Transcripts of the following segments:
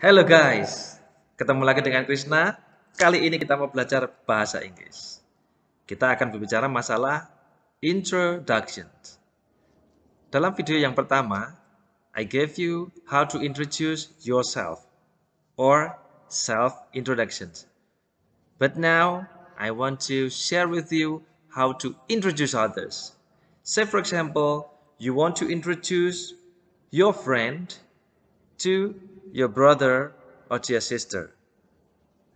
Hello guys, ketemu lagi dengan Krishna. Kali ini kita mau belajar bahasa Inggris. Kita akan berbicara masalah introduction. Dalam video yang pertama, I gave you how to introduce yourself or self introduction. But now I want to share with you how to introduce others. Say for example, you want to introduce your friend to your brother or to your sister.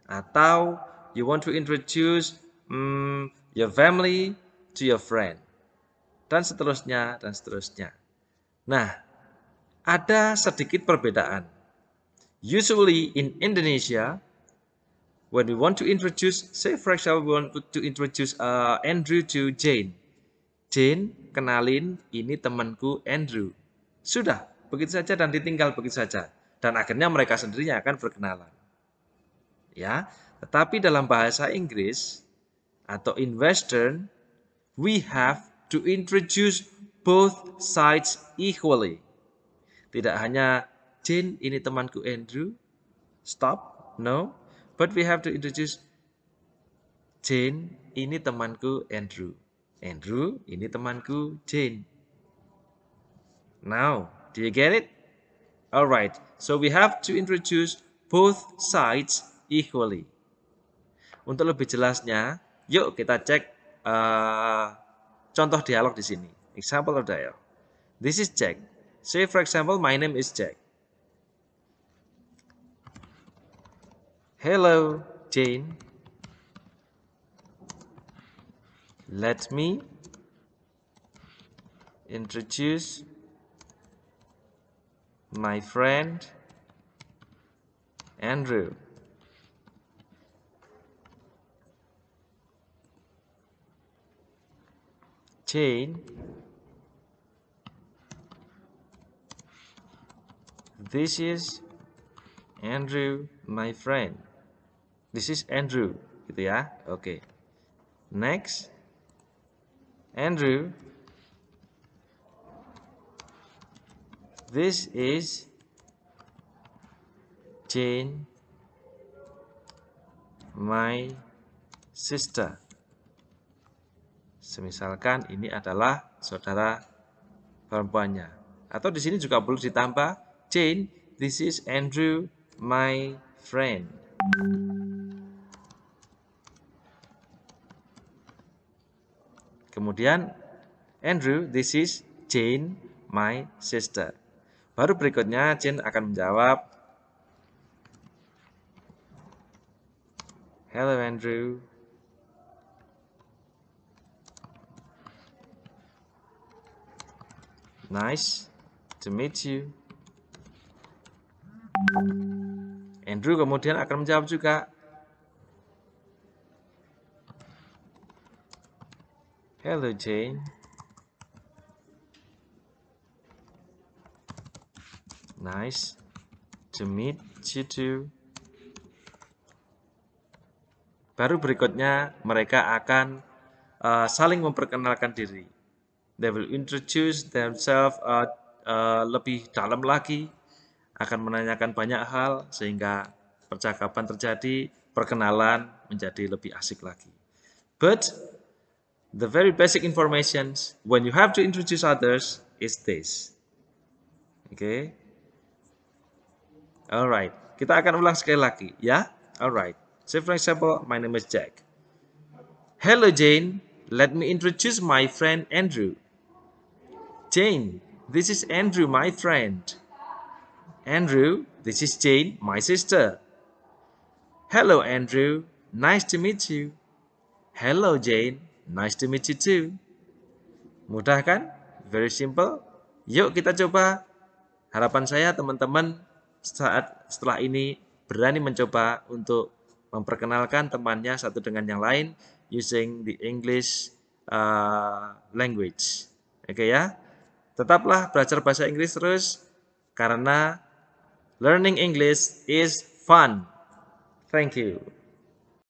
Atau you want to introduce um, your family to your friend. Dan seterusnya, dan seterusnya. Nah, ada sedikit perbedaan. Usually in Indonesia, when we want to introduce, say for example we want to introduce uh, Andrew to Jane. Jane, kenalin, ini temanku Andrew. Sudah, begitu saja dan ditinggal begitu saja dan akhirnya mereka sendirinya akan berkenalan. Ya, tetapi dalam bahasa Inggris atau in Western, we have to introduce both sides equally. Tidak hanya Jane ini temanku Andrew, stop, no, but we have to introduce Jane ini temanku Andrew. Andrew ini temanku Jane. Now, do you get it? Alright, so we have to introduce both sides equally. Untuk lebih jelasnya, yuk kita cek uh, contoh dialog di sini. Example of dialog. This is Jack. Say for example, my name is Jack. Hello, Jane. Let me introduce my friend Andrew. Jane, this is Andrew, my friend. This is Andrew, gitu ya. Oke. Okay. Next, Andrew this is Jane my sister semisalkan ini adalah saudara perempuannya atau di sini juga perlu ditambah Jane this is Andrew my friend kemudian Andrew this is Jane my sister Baru berikutnya Jin akan menjawab Hello Andrew. Nice to meet you. Andrew kemudian akan menjawab juga. Hello Jane. Nice to meet you too. Baru berikutnya mereka akan uh, saling memperkenalkan diri. They will introduce themselves uh, uh, lebih dalam lagi, akan menanyakan banyak hal sehingga percakapan terjadi, perkenalan menjadi lebih asik lagi. But the very basic information when you have to introduce others is this. Okay, Alright, kita akan ulang sekali lagi ya. Alright. Say for example, my name is Jack. Hello Jane, let me introduce my friend Andrew. Jane, this is Andrew, my friend. Andrew, this is Jane, my sister. Hello Andrew, nice to meet you. Hello Jane, nice to meet you too. Mudah kan? Very simple. Yuk kita coba. Harapan saya teman-teman saat setelah ini berani mencoba untuk memperkenalkan temannya satu dengan yang lain using the English uh, language. Oke okay, ya. Tetaplah belajar bahasa Inggris terus karena learning English is fun. Thank you.